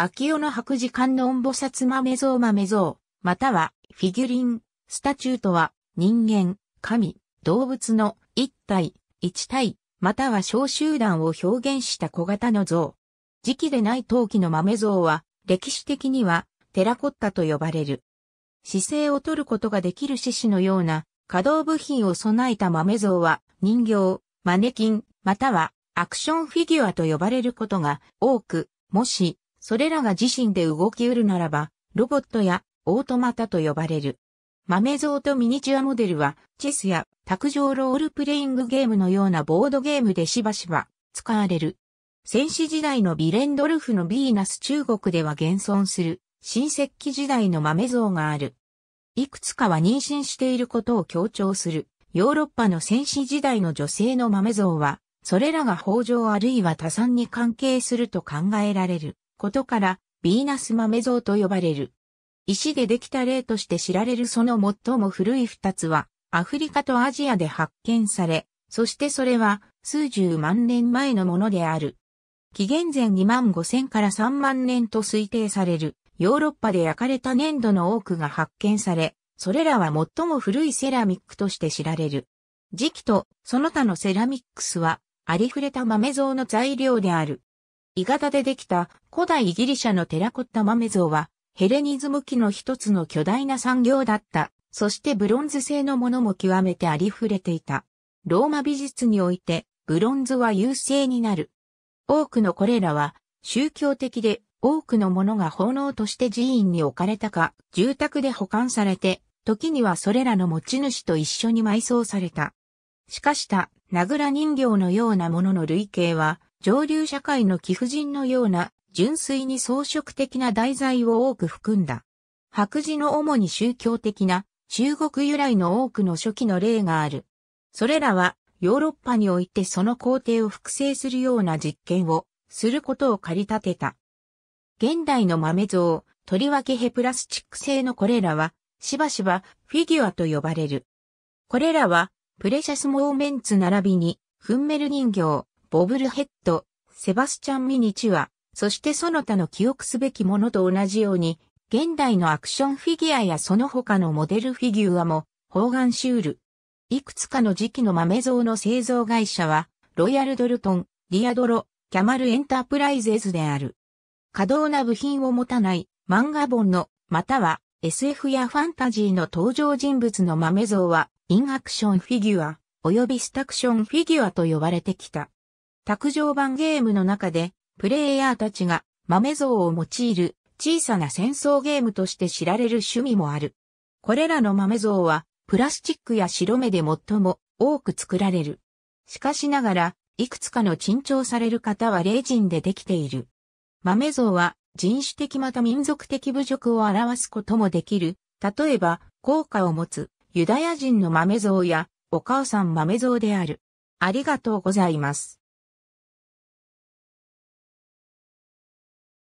秋代の白磁観音菩薩豆像豆像、または、フィギュリン、スタチューとは、人間、神、動物の一体、一体、または小集団を表現した小型の像。時期でない陶器の豆像は、歴史的には、テラコッタと呼ばれる。姿勢を取ることができる獅子のような、可動部品を備えた豆像は、人形、マネキン、または、アクションフィギュアと呼ばれることが多く、もし、それらが自身で動きうるならば、ロボットやオートマタと呼ばれる。豆像とミニチュアモデルは、チェスや卓上ロールプレイングゲームのようなボードゲームでしばしば使われる。戦士時代のビレンドルフのヴィーナス中国では現存する、新石器時代の豆像がある。いくつかは妊娠していることを強調する。ヨーロッパの戦士時代の女性の豆像は、それらが豊穣あるいは多産に関係すると考えられる。ことから、ビーナス豆像と呼ばれる。石でできた例として知られるその最も古い二つは、アフリカとアジアで発見され、そしてそれは数十万年前のものである。紀元前2万5千から3万年と推定されるヨーロッパで焼かれた粘土の多くが発見され、それらは最も古いセラミックとして知られる。磁器とその他のセラミックスはありふれた豆像の材料である。鋳型でできた古代ギリシャのテラコッタ豆像はヘレニズム期の一つの巨大な産業だった。そしてブロンズ製のものも極めてありふれていた。ローマ美術においてブロンズは優勢になる。多くのこれらは宗教的で多くのものが奉納として寺院に置かれたか、住宅で保管されて、時にはそれらの持ち主と一緒に埋葬された。しかした、名倉人形のようなものの類型は、上流社会の貴婦人のような純粋に装飾的な題材を多く含んだ。白磁の主に宗教的な中国由来の多くの初期の例がある。それらはヨーロッパにおいてその工程を複製するような実験をすることを借り立てた。現代の豆像、とりわけヘプラスチック製のこれらは、しばしばフィギュアと呼ばれる。これらは、プレシャスモーメンツ並びに、フンメル人形、ボブルヘッド、セバスチャン・ミニチュア、そしてその他の記憶すべきものと同じように、現代のアクションフィギュアやその他のモデルフィギュアも、包含シュール。いくつかの時期の豆像の製造会社は、ロイヤルドルトン、ディアドロ、キャマルエンタープライゼズである。可動な部品を持たない漫画本の、または SF やファンタジーの登場人物の豆像は、インアクションフィギュア、及びスタクションフィギュアと呼ばれてきた。卓上版ゲームの中で、プレイヤーたちが豆像を用いる小さな戦争ゲームとして知られる趣味もある。これらの豆像は、プラスチックや白目で最も多く作られる。しかしながら、いくつかの珍重される方はレジンでできている。豆像は人種的また民族的侮辱を表すこともできる。例えば、効果を持つユダヤ人の豆像やお母さん豆像である。ありがとうございます。